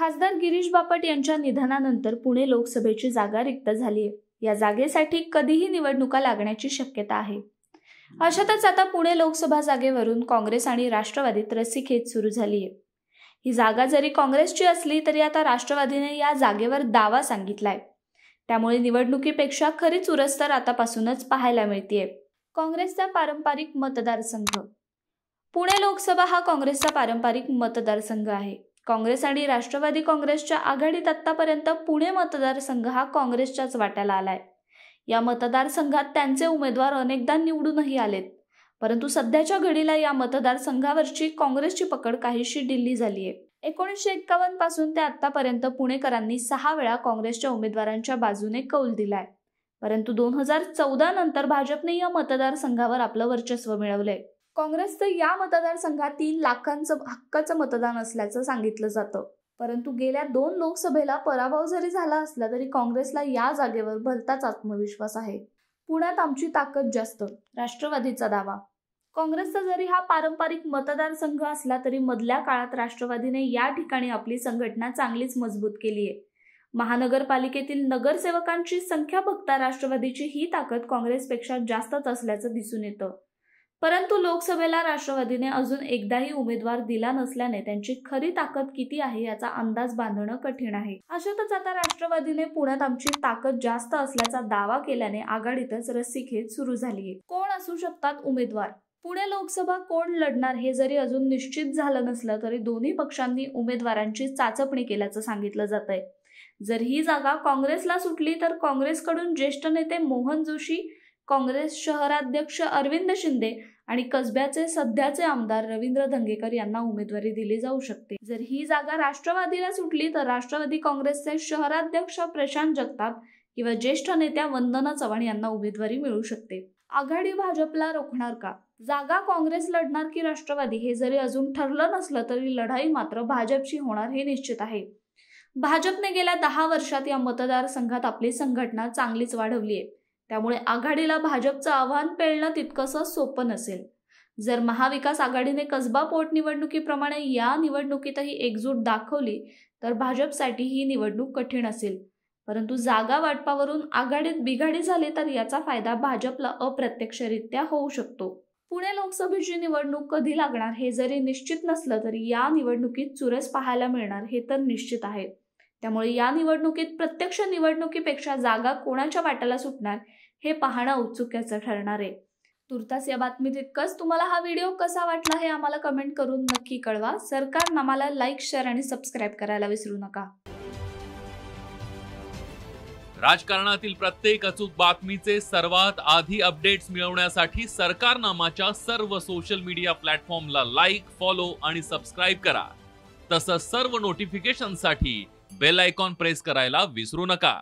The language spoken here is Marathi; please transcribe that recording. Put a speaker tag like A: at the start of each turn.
A: खासदार गिरीश बापट यांच्या निधनानंतर पुणे लोकसभेची जागा रिक्त झाली आहे या जागेसाठी कधीही निवडणुका लागण्याची शक्यता आहे अशातच आता पुणे लोकसभा जागेवरून काँग्रेस आणि राष्ट्रवादीत रस्सीखेच सुरू झाली आहे ही जागा जरी काँग्रेसची असली तरी आता राष्ट्रवादीने या जागेवर दावा सांगितलाय त्यामुळे निवडणुकीपेक्षा खरीच उरस्तर आतापासूनच पाहायला मिळतीये काँग्रेसचा पारंपरिक मतदारसंघ पुणे लोकसभा हा काँग्रेसचा पारंपरिक मतदारसंघ आहे काँग्रेस आणि राष्ट्रवादी काँग्रेसच्या आघाडीत आत्तापर्यंत पुणे मतदारसंघ हा काँग्रेसच्याच वाट्याला आलाय या मतदारसंघात त्यांचे उमेदवार अनेकदा निवडूनही आलेत परंतु सध्याच्या घडीला या मतदारसंघावरची काँग्रेसची पकड काहीशी ढिल्ली झाली आहे एकोणीसशे एक्कावन्न पासून ते आतापर्यंत पुणेकरांनी सहा वेळा काँग्रेसच्या उमेदवारांच्या बाजूने कौल दिलाय परंतु दोन हजार चौदा नंतर भाजपने या मतदारसंघावर आपलं वर्चस्व मिळवलंय काँग्रेसचं या मतदारसंघात तीन लाखांचं हक्काचं मतदान असल्याचं सांगितलं जातं परंतु गेल्या दोन लोकसभेला पराभव जरी झाला असला तरी काँग्रेसला या जागेवर भलताच आत्मविश्वास आहे पुण्यात आमची ताकद जास्त राष्ट्रवादीचा दावा काँग्रेसचा जरी हा पारंपरिक मतदारसंघ असला तरी मधल्या काळात राष्ट्रवादीने या ठिकाणी आपली संघटना चांगलीच मजबूत केली आहे महानगरपालिकेतील नगरसेवकांची संख्या बघता राष्ट्रवादीची ही ताकद काँग्रेसपेक्षा जास्तच असल्याचं दिसून येतं परंतु लोकसभेला राष्ट्रवादीने अजून एकदाही उमेदवार दिला नसल्याने त्यांची खरी ताकद किती आहे याचा अंदाज बांधणं कठीण आहे अशातच आता राष्ट्रवादीने पुण्यात आमची ताकद जास्त असल्याचा दावा केल्याने आघाडीतच रस्सीखेच सुरू झाली आहे कोण असू शकतात उमेदवार पुणे लोकसभा कोण लढणार हे जरी अजून निश्चित झालं नसलं तरी दोन्ही पक्षांनी उमेदवारांची चाचपणी केल्याचं सांगितलं जात आहे जर ही जागा काँग्रेसला सुटली तर काँग्रेसकडून ज्येष्ठ नेते मोहन जोशी काँग्रेस शहराध्यक्ष अरविंद शिंदे आणि कसब्याचे सध्याचे आमदार रवींद्र धंगेकर यांना उमेदवारी दिली जाऊ शकते जर ही जागा राष्ट्रवादीला सुटली तर राष्ट्रवादी काँग्रेसचे शहराध्यक्ष प्रशांत जगताप किंवा ज्येष्ठ नेत्या वंदना चव्हाण यांना उमेदवारी मिळू शकते आघाडी भाजपला रोखणार का जागा काँग्रेस लढणार की राष्ट्रवादी हे जरी अजून ठरलं नसलं तरी लढाई मात्र भाजपशी होणार हे निश्चित आहे भाजपने गेल्या दहा वर्षात या मतदारसंघात आपली संघटना चांगलीच वाढवली आहे त्यामुळे आघाडीला भाजपचं आव्हान पेळणं तितकंसं सोपं नसेल जर महाविकास आघाडीने कसबा पोटनिवडणुकीप्रमाणे या निवडणुकीतही एकजूट दाखवली तर भाजपसाठी ही निवडणूक कठीण असेल परंतु जागा वाटपावरून आघाडीत बिघाडी झाली तर याचा फायदा भाजपला अप्रत्यक्षरित्या होऊ शकतो पुणे लोकसभेची निवडणूक कधी लागणार हे जरी निश्चित नसलं तरी या निवडणुकीत चुरस पाहायला मिळणार हे तर निश्चित आहे त्यामुळे या निवडणुकीत प्रत्यक्ष निवडणुकीपेक्षा जागा कोणाच्या वाट्याला सुटणार हे पाहणं औत्सुक्याचं ठरणार आहे तुर्तास या बातमीत इतकंच तुम्हाला हा व्हिडिओ कसा वाटला हे आम्हाला कमेंट करून नक्की कळवा सरकार आम्हाला लाईक शेअर आणि सबस्क्राईब करायला विसरू नका
B: राजकारणातील प्रत्येक अचूक बातमीचे सर्वात आधी अपडेट्स मिळवण्यासाठी सरकारनामाच्या सर्व सोशल मीडिया प्लॅटफॉर्मला लाईक फॉलो आणि सबस्क्राईब करा तसंच सर्व नोटिफिकेशनसाठी बेल आयकॉन प्रेस करायला विसरू नका